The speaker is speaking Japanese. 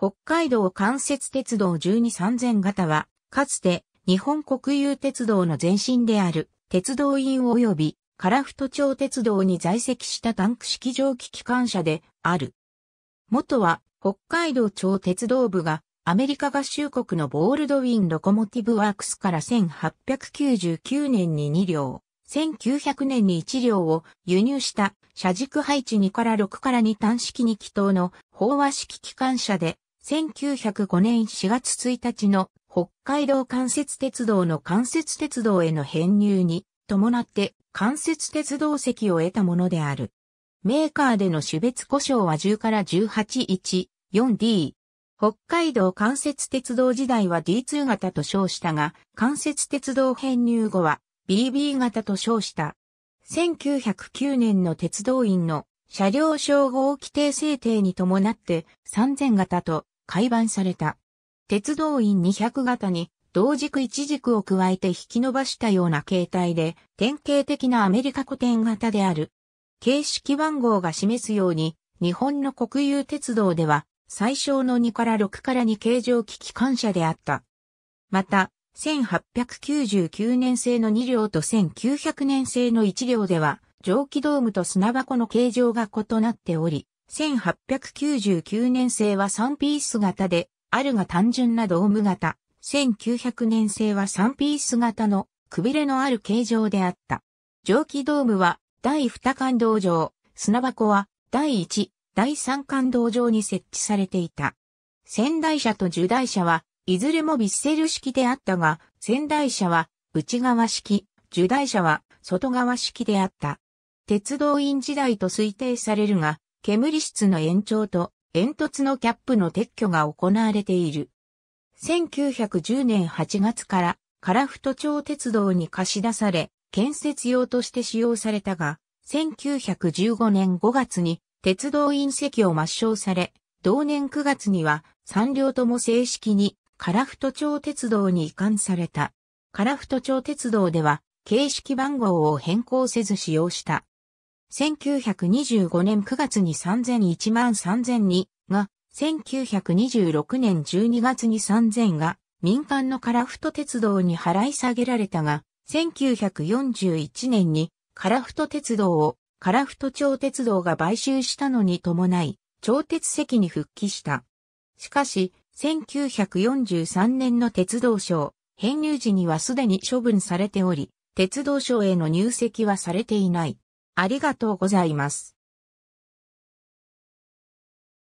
北海道関節鉄道123000型は、かつて日本国有鉄道の前身である鉄道院及び樺太町鉄道に在籍したタンク式蒸気機関車である。元は北海道町鉄道部がアメリカ合衆国のボールドウィン・ロコモティブワークスから1899年に2両、1900年に1両を輸入した車軸配置2から6から2単式2気筒の飽和式機関車で1905年4月1日の北海道関節鉄道の関節鉄道への編入に伴って関節鉄道席を得たものである。メーカーでの種別故障は10から1 8 1 4 d 北海道関節鉄道時代は D2 型と称したが、関節鉄道編入後は BB 型と称した。1909年の鉄道員の車両称号規定制定に伴って3000型と改版された。鉄道員200型に同軸一軸を加えて引き伸ばしたような形態で典型的なアメリカ古典型である。形式番号が示すように日本の国有鉄道では最小の2から6から2形状機機関車であった。また、1899年製の2両と1900年製の1両では、蒸気ドームと砂箱の形状が異なっており、1899年製は3ピース型で、あるが単純なドーム型、1900年製は3ピース型のくびれのある形状であった。蒸気ドームは第2感道場、砂箱は第1、第3感道場に設置されていた。仙台車と受台車はいずれもヴィッセル式であったが、仙台車は内側式、受台車は外側式であった。鉄道院時代と推定されるが、煙室の延長と煙突のキャップの撤去が行われている。1910年8月からフ太町鉄道に貸し出され、建設用として使用されたが、1915年5月に鉄道院。席を抹消され、同年9月には3両とも正式にフ太町鉄道に移管された。フ太町鉄道では形式番号を変更せず使用した。1925年9月に3001万3002が、1926年12月に3000が、民間のカラフト鉄道に払い下げられたが、1941年にカラフト鉄道をカラフト町鉄道が買収したのに伴い、町鉄席に復帰した。しかし、1943年の鉄道省、編入時にはすでに処分されており、鉄道省への入籍はされていない。ありがとうございます。